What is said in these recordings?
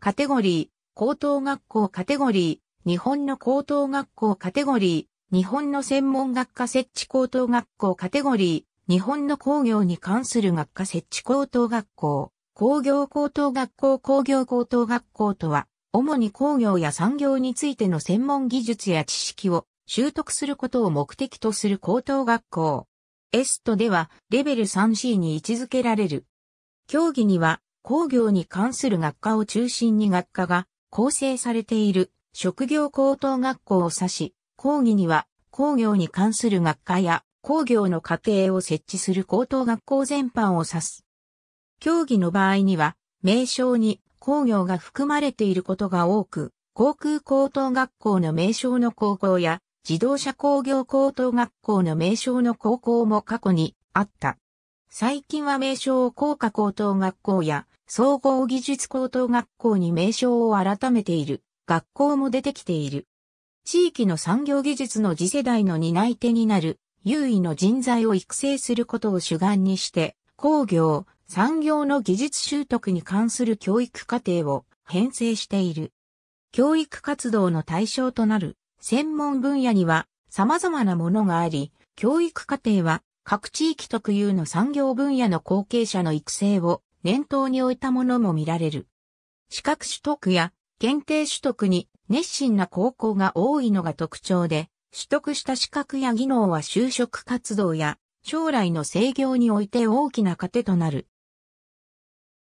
カテゴリー、高等学校カテゴリー、日本の高等学校カテゴリー、日本の専門学科設置高等学校カテゴリー、日本の工業に関する学科設置高等学校、工業高等学校工業高等学校とは、主に工業や産業についての専門技術や知識を習得することを目的とする高等学校。エストではレベル 3C に位置づけられる。競技には工業に関する学科を中心に学科が構成されている職業高等学校を指し、講義には工業に関する学科や工業の過程を設置する高等学校全般を指す。競技の場合には、名称に工業が含まれていることが多く、航空高等学校の名称の高校や自動車工業高等学校の名称の高校も過去にあった。最近は名称を工科高等学校や総合技術高等学校に名称を改めている学校も出てきている。地域の産業技術の次世代の担い手になる優位の人材を育成することを主眼にして、工業、産業の技術習得に関する教育課程を編成している。教育活動の対象となる専門分野には様々なものがあり、教育課程は各地域特有の産業分野の後継者の育成を念頭に置いたものも見られる。資格取得や検定取得に熱心な高校が多いのが特徴で、取得した資格や技能は就職活動や将来の制業において大きな糧となる。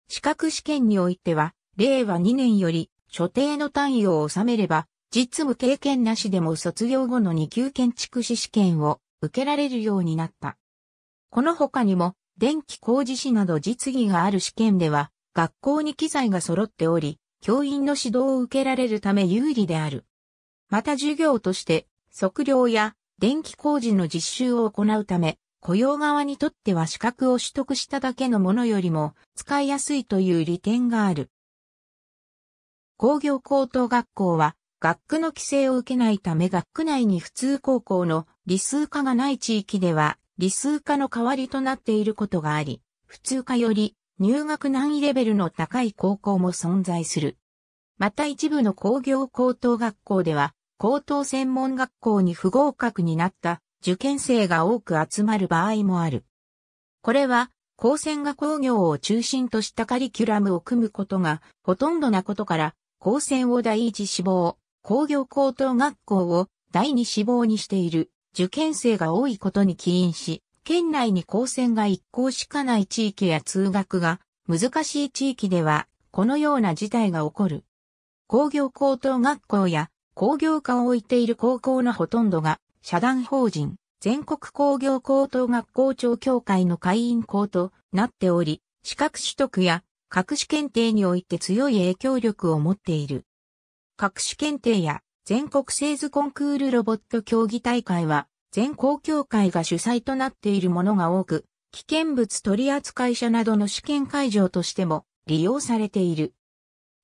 資格試験においては、令和2年より所定の単位を収めれば、実務経験なしでも卒業後の2級建築士試験を受けられるようになった。この他にも、電気工事士など実技がある試験では、学校に機材が揃っており、教員の指導を受けられるため有利である。また授業として、測量や電気工事の実習を行うため、雇用側にとっては資格を取得しただけのものよりも使いやすいという利点がある。工業高等学校は学区の規制を受けないため学区内に普通高校の理数科がない地域では理数科の代わりとなっていることがあり、普通科より入学難易レベルの高い高校も存在する。また一部の工業高等学校では、高等専門学校に不合格になった受験生が多く集まる場合もある。これは、高専が工業を中心としたカリキュラムを組むことがほとんどなことから、高専を第一志望、工業高等学校を第二志望にしている。受験生が多いことに起因し、県内に高専が一校しかない地域や通学が難しい地域では、このような事態が起こる。工業高等学校や工業科を置いている高校のほとんどが、社団法人、全国工業高等学校長協会の会員校となっており、資格取得や各種検定において強い影響力を持っている。各種検定や全国製図コンクールロボット競技大会は、全公協会が主催となっているものが多く、危険物取扱者などの試験会場としても利用されている。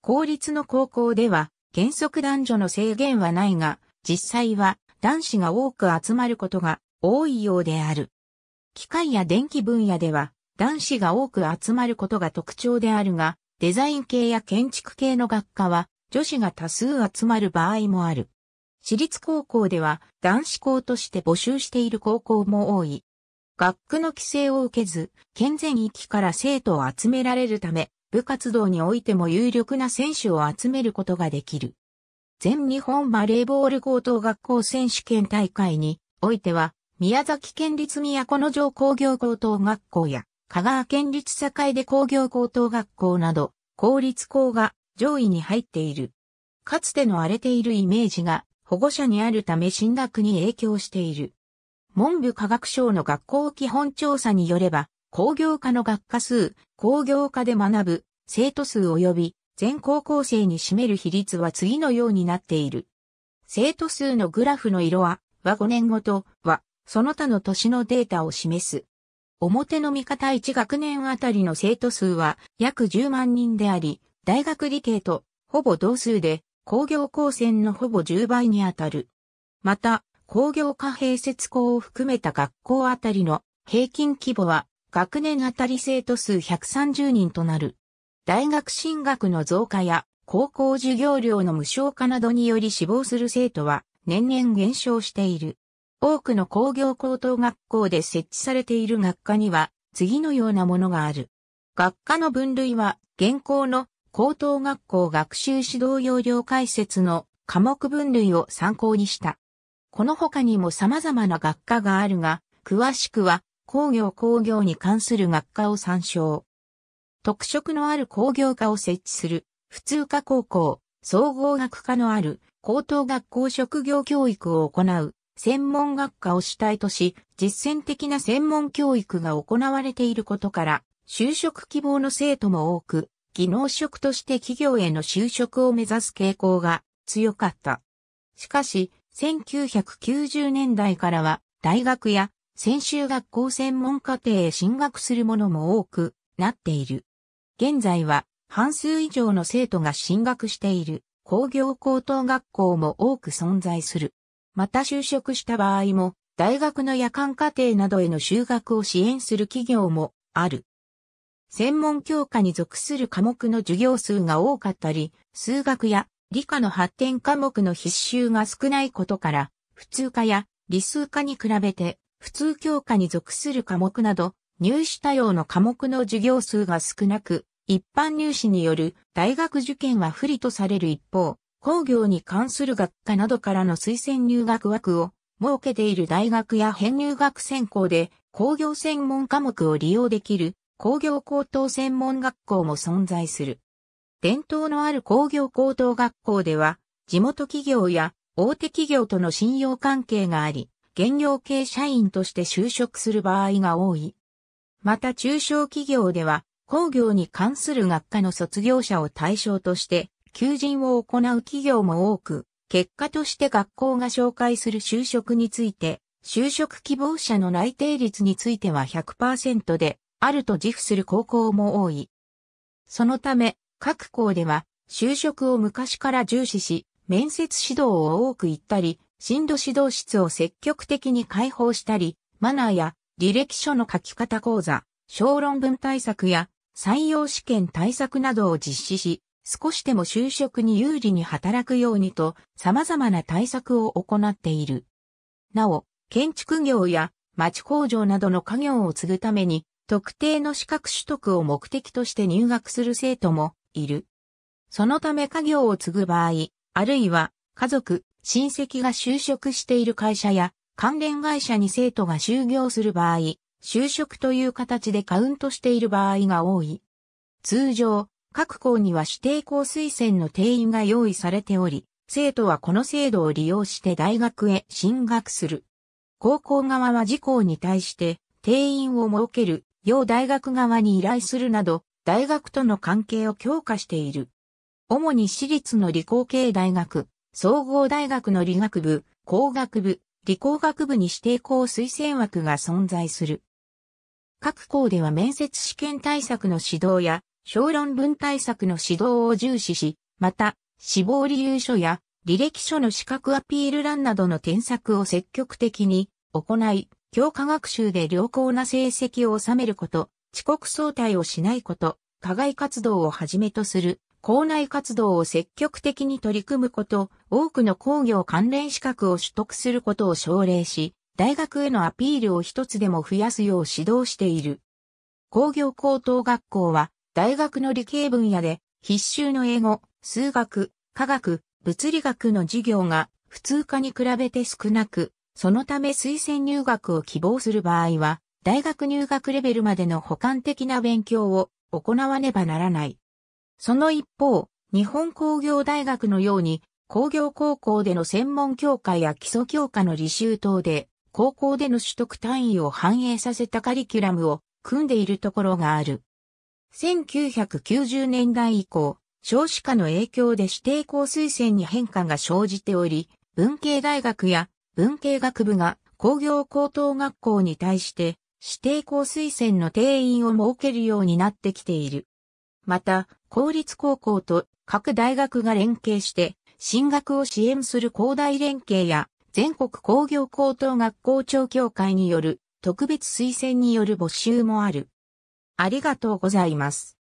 公立の高校では、原則男女の制限はないが、実際は男子が多く集まることが多いようである。機械や電気分野では、男子が多く集まることが特徴であるが、デザイン系や建築系の学科は、女子が多数集まる場合もある。私立高校では男子校として募集している高校も多い。学区の規制を受けず、県全域から生徒を集められるため、部活動においても有力な選手を集めることができる。全日本バレーボール高等学校選手権大会においては、宮崎県立都城工業高等学校や、香川県立境で工業高等学校など、公立校が上位に入っている。かつての荒れているイメージが保護者にあるため進学に影響している。文部科学省の学校基本調査によれば、工業科の学科数、工業科で学ぶ、生徒数及び全高校生に占める比率は次のようになっている。生徒数のグラフの色は、は5年ごとは、その他の年のデータを示す。表の見方1学年あたりの生徒数は約10万人であり、大学理系とほぼ同数で工業高専のほぼ10倍にあたる。また、工業化併設校を含めた学校あたりの平均規模は学年あたり生徒数130人となる。大学進学の増加や高校授業料の無償化などにより死亡する生徒は年々減少している。多くの工業高等学校で設置されている学科には次のようなものがある。学科の分類は現行の高等学校学習指導要領解説の科目分類を参考にした。この他にも様々な学科があるが、詳しくは工業工業に関する学科を参照。特色のある工業科を設置する普通科高校、総合学科のある高等学校職業教育を行う専門学科を主体とし、実践的な専門教育が行われていることから、就職希望の生徒も多く、技能職として企業への就職を目指す傾向が強かった。しかし、1990年代からは大学や専修学校専門課程へ進学するものも多くなっている。現在は半数以上の生徒が進学している工業高等学校も多く存在する。また就職した場合も大学の夜間課程などへの就学を支援する企業もある。専門教科に属する科目の授業数が多かったり、数学や理科の発展科目の必修が少ないことから、普通科や理数科に比べて、普通教科に属する科目など、入試多様の科目の授業数が少なく、一般入試による大学受験は不利とされる一方、工業に関する学科などからの推薦入学枠を設けている大学や編入学専攻で工業専門科目を利用できる工業高等専門学校も存在する。伝統のある工業高等学校では、地元企業や大手企業との信用関係があり、現業系社員として就職する場合が多い。また中小企業では、工業に関する学科の卒業者を対象として、求人を行う企業も多く、結果として学校が紹介する就職について、就職希望者の内定率については100%で、あると自負する高校も多い。そのため、各校では、就職を昔から重視し、面接指導を多く行ったり、進路指導室を積極的に開放したり、マナーや履歴書の書き方講座、小論文対策や採用試験対策などを実施し、少しでも就職に有利に働くようにと様々な対策を行っている。なお、建築業や町工場などの家業を継ぐために特定の資格取得を目的として入学する生徒もいる。そのため家業を継ぐ場合、あるいは家族、親戚が就職している会社や関連会社に生徒が就業する場合、就職という形でカウントしている場合が多い。通常、各校には指定校推薦の定員が用意されており、生徒はこの制度を利用して大学へ進学する。高校側は事項に対して定員を設ける要大学側に依頼するなど、大学との関係を強化している。主に私立の理工系大学、総合大学の理学部、工学部、理工学部に指定校推薦枠が存在する。各校では面接試験対策の指導や、小論文対策の指導を重視し、また、志望理由書や履歴書の資格アピール欄などの添削を積極的に行い、教科学習で良好な成績を収めること、遅刻早退をしないこと、課外活動をはじめとする、校内活動を積極的に取り組むこと、多くの工業関連資格を取得することを奨励し、大学へのアピールを一つでも増やすよう指導している。工業高等学校は、大学の理系分野で、必修の英語、数学、科学、物理学の授業が普通科に比べて少なく、そのため推薦入学を希望する場合は、大学入学レベルまでの補完的な勉強を行わねばならない。その一方、日本工業大学のように、工業高校での専門教科や基礎教科の履修等で、高校での取得単位を反映させたカリキュラムを組んでいるところがある。1990年代以降、少子化の影響で指定校推薦に変化が生じており、文系大学や文系学部が工業高等学校に対して指定校推薦の定員を設けるようになってきている。また、公立高校と各大学が連携して進学を支援する高大連携や全国工業高等学校長協会による特別推薦による募集もある。ありがとうございます。